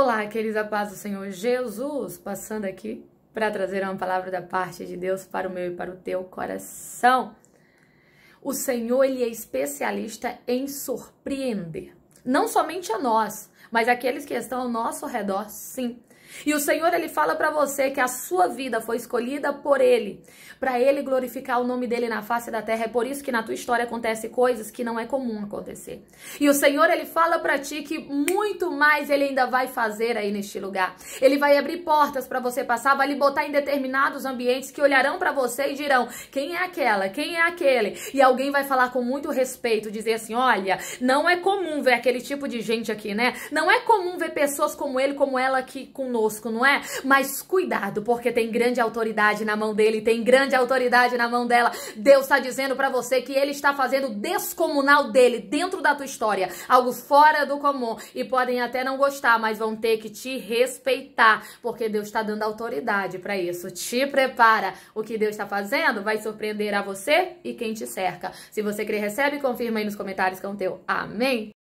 Olá, queridos, a paz do Senhor Jesus, passando aqui para trazer uma palavra da parte de Deus para o meu e para o teu coração. O Senhor, ele é especialista em surpreender, não somente a nós, mas aqueles que estão ao nosso redor, sim. E o Senhor ele fala para você que a sua vida foi escolhida por ele, para ele glorificar o nome dele na face da terra. É por isso que na tua história acontece coisas que não é comum acontecer. E o Senhor ele fala para ti que muito mais ele ainda vai fazer aí neste lugar. Ele vai abrir portas para você passar, vai lhe botar em determinados ambientes que olharão para você e dirão: "Quem é aquela? Quem é aquele?" E alguém vai falar com muito respeito, dizer assim: "Olha, não é comum ver aquele tipo de gente aqui, né? Não é comum ver pessoas como ele, como ela aqui conosco." conosco, não é? Mas cuidado, porque tem grande autoridade na mão dele, tem grande autoridade na mão dela. Deus está dizendo para você que ele está fazendo descomunal dele dentro da tua história, algo fora do comum. E podem até não gostar, mas vão ter que te respeitar, porque Deus está dando autoridade para isso. Te prepara. O que Deus está fazendo vai surpreender a você e quem te cerca. Se você crê, recebe, confirma aí nos comentários com o teu amém.